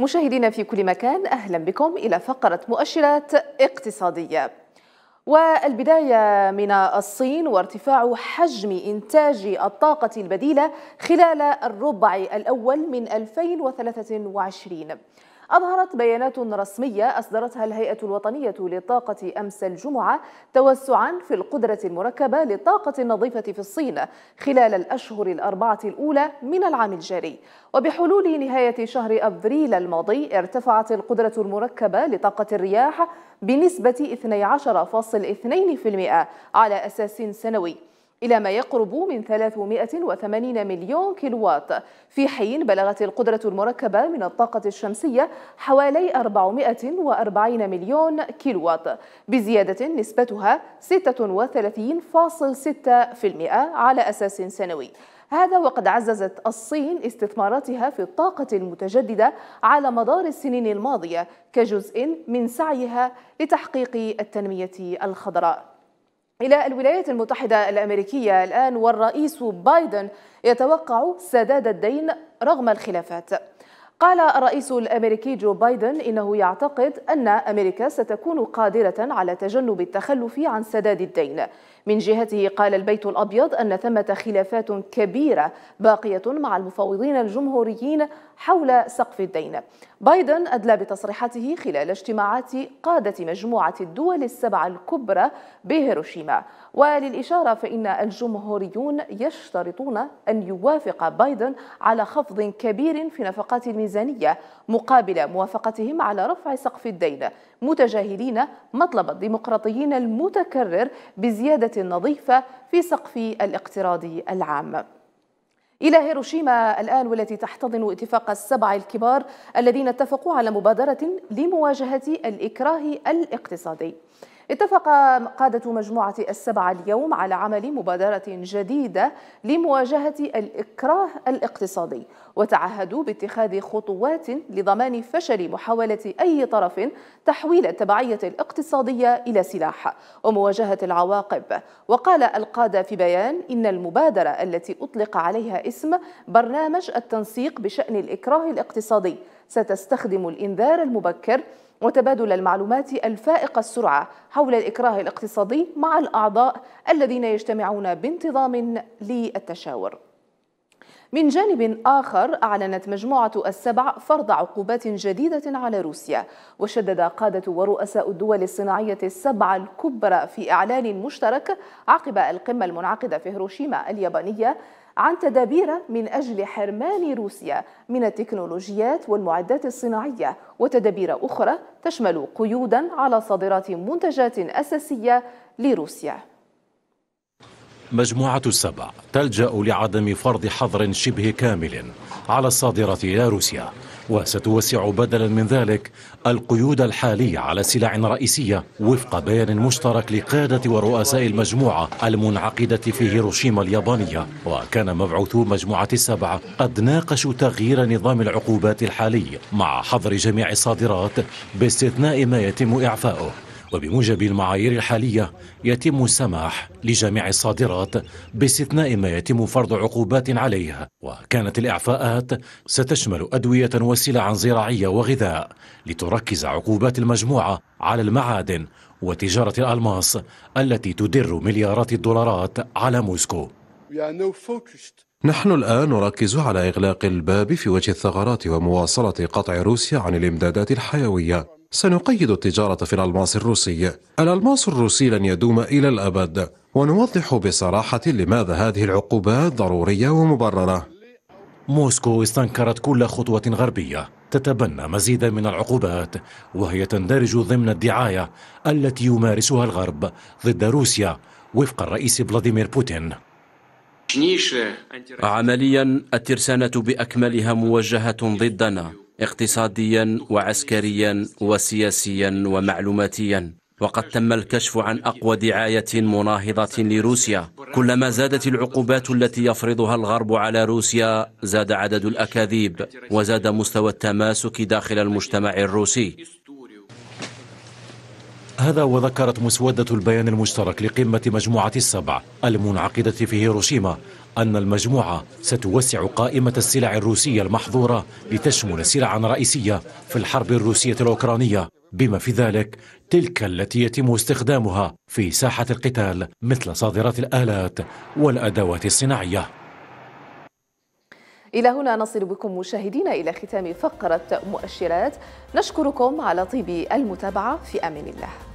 مشاهدينا في كل مكان أهلا بكم إلى فقرة مؤشرات اقتصادية والبداية من الصين وارتفاع حجم إنتاج الطاقة البديلة خلال الربع الأول من 2023 أظهرت بيانات رسمية أصدرتها الهيئة الوطنية للطاقة أمس الجمعة توسعا في القدرة المركبة للطاقة النظيفة في الصين خلال الأشهر الأربعة الأولى من العام الجاري وبحلول نهاية شهر أبريل الماضي ارتفعت القدرة المركبة لطاقة الرياح بنسبة 12.2% على أساس سنوي إلى ما يقرب من 380 مليون كيلووات في حين بلغت القدرة المركبة من الطاقة الشمسية حوالي 440 مليون كيلووات بزيادة نسبتها 36.6% على أساس سنوي هذا وقد عززت الصين استثماراتها في الطاقة المتجددة على مدار السنين الماضية كجزء من سعيها لتحقيق التنمية الخضراء إلى الولايات المتحدة الأمريكية الآن والرئيس بايدن يتوقع سداد الدين رغم الخلافات قال الرئيس الامريكي جو بايدن انه يعتقد ان امريكا ستكون قادره على تجنب التخلف عن سداد الدين. من جهته قال البيت الابيض ان ثمه خلافات كبيره باقيه مع المفاوضين الجمهوريين حول سقف الدين. بايدن ادلى بتصريحاته خلال اجتماعات قاده مجموعه الدول السبع الكبرى بهيروشيما، وللاشاره فان الجمهوريون يشترطون ان يوافق بايدن على خفض كبير في نفقات المنزل. الميزانية مقابل موافقتهم على رفع سقف الدين متجاهلين مطلب الديمقراطيين المتكرر بزيادة نظيفة في سقف الاقتراض العام إلى هيروشيما الآن والتي تحتضن اتفاق السبع الكبار الذين اتفقوا على مبادرة لمواجهة الإكراه الاقتصادي اتفق قادة مجموعة السبعة اليوم على عمل مبادرة جديدة لمواجهة الإكراه الاقتصادي وتعهدوا باتخاذ خطوات لضمان فشل محاولة أي طرف تحويل التبعية الاقتصادية إلى سلاح ومواجهة العواقب وقال القادة في بيان إن المبادرة التي أطلق عليها اسم برنامج التنسيق بشأن الإكراه الاقتصادي ستستخدم الإنذار المبكر وتبادل المعلومات الفائق السرعة حول الإكراه الاقتصادي مع الأعضاء الذين يجتمعون بانتظام للتشاور من جانب آخر أعلنت مجموعة السبع فرض عقوبات جديدة على روسيا وشدد قادة ورؤساء الدول الصناعية السبع الكبرى في إعلان مشترك عقب القمة المنعقدة في هيروشيما اليابانية عن تدابير من أجل حرمان روسيا من التكنولوجيات والمعدات الصناعية وتدابير أخرى تشمل قيودا على صادرات منتجات أساسية لروسيا مجموعة السبع تلجأ لعدم فرض حظر شبه كامل على الصادرات إلى روسيا وستوسع بدلا من ذلك القيود الحالية على سلع رئيسية وفق بيان مشترك لقادة ورؤساء المجموعة المنعقدة في هيروشيما اليابانية وكان مبعوثو مجموعة السبعة قد ناقشوا تغيير نظام العقوبات الحالي مع حظر جميع الصادرات باستثناء ما يتم إعفاؤه وبموجب المعايير الحالية يتم السماح لجميع الصادرات باستثناء ما يتم فرض عقوبات عليه وكانت الإعفاءات ستشمل أدوية وسلعا زراعية وغذاء لتركز عقوبات المجموعة على المعادن وتجارة الألماس التي تدر مليارات الدولارات على موسكو نحن الآن نركز على إغلاق الباب في وجه الثغرات ومواصلة قطع روسيا عن الإمدادات الحيوية سنقيد التجارة في الألماس الروسي الألماس الروسي لن يدوم إلى الأبد ونوضح بصراحة لماذا هذه العقوبات ضرورية ومبررة موسكو استنكرت كل خطوة غربية تتبنى مزيدا من العقوبات وهي تندرج ضمن الدعاية التي يمارسها الغرب ضد روسيا وفق الرئيس فلاديمير بوتين عمليا الترسانة بأكملها موجهة ضدنا اقتصاديا وعسكريا وسياسيا ومعلوماتيا وقد تم الكشف عن أقوى دعاية مناهضة لروسيا كلما زادت العقوبات التي يفرضها الغرب على روسيا زاد عدد الأكاذيب وزاد مستوى التماسك داخل المجتمع الروسي هذا وذكرت مسودة البيان المشترك لقمة مجموعة السبع المنعقدة في هيروشيما أن المجموعة ستوسع قائمة السلع الروسية المحظورة لتشمل سلعا رئيسية في الحرب الروسية الأوكرانية بما في ذلك تلك التي يتم استخدامها في ساحة القتال مثل صادرات الآلات والأدوات الصناعية إلى هنا نصل بكم مشاهدينا إلى ختام فقرة مؤشرات نشكركم على طيب المتابعة في أمان الله